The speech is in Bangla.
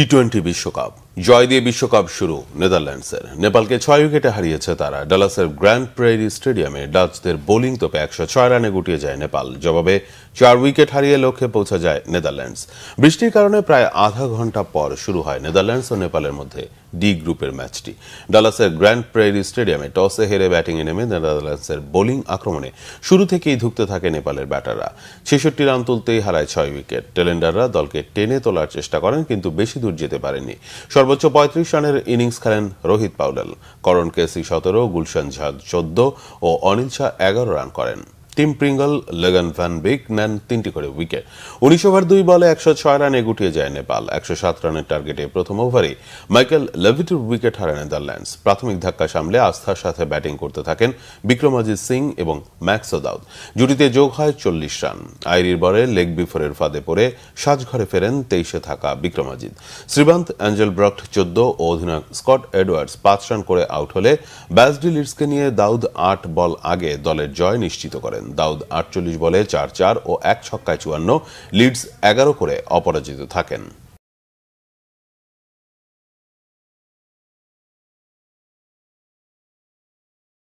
টি টোয়েন্টি বিশ্বকাপ জয় দিয়ে বিশ্বকাপ শুরু নেদারল্যান্ডসের নেপালকে ছয় উইকেটে হারিয়েছে তারা ডালাসের গ্র্যান্ড প্রেরি স্টেডিয়ামে ডাচদের বোলিং তোপে একশো ছয় রানে গুটিয়ে যায় নেপাল জবাবে চার উইকেট হারিয়ে লক্ষ্যে পৌঁছে যায় নেদারল্যান্ডস বৃষ্টির কারণে প্রায় আধা ঘন্টা পর শুরু হয় নেদারল্যান্ডস ও নেপালের মধ্যে ডি গ্রুপের ম্যাচটি ডালাসের গ্র্যান্ড প্রেরি স্টেডিয়ামে টসে হেরে ব্যাটিংয়ে নেমে নেদারল্যান্ডসের বোলিং আক্রমণে শুরু থেকেই ধুঁকতে থাকে নেপালের ব্যাটাররা ছেষট্টি রান তুলতেই হারায় ছয় উইকেট টেলেন্ডাররা দলকে টেনে তোলার চেষ্টা করেন কিন্তু বেশি দূর যেতে পারেননি সর্বোচ্চ পঁয়ত্রিশ রানের ইনিংস খেলেন রোহিত পাউডাল করণ কেসি সতেরো গুলশান ঝা চোদ্দ ও অনিল শাহ এগারো রান করেন টিম প্রিঙ্গল লেগান ভ্যান বিক নেন তিনটি করে উইকেট উনিশ ওভার দুই বলে একশো ছয় রানে গুটিয়ে যায় নেপাল একশো সাত রানের টার্গেটে প্রথম ওভারে মাইকেল লেভিটুর উইকেট হারায় নেদারল্যান্ডস প্রাথমিক ধাক্কা সামলে আস্থার সাথে ব্যাটিং করতে থাকেন বিক্রমাজিৎ সিং এবং ম্যাক্স দাউদ জুটিতে যোগ হয় চল্লিশ রান আইরির বরে লেগ বিফোরের ফাঁদে পড়ে সাজঘরে ফেরেন তেইশে থাকা বিক্রমাজিৎ শ্রীবান্ত অ্যাঞ্জেল ব্রক্ট চোদ্দ ও অধিনায়ক স্কট এডওয়ার্ডস পাঁচ রান করে আউট হলে লিডসকে নিয়ে দাউদ আট বল আগে দলের জয় নিশ্চিত করেন দাউদ আটচল্লিশ বলে চার চার ও এক ছক্কায় চুয়ান্ন লিডস এগারো করে অপরাজিত থাকেন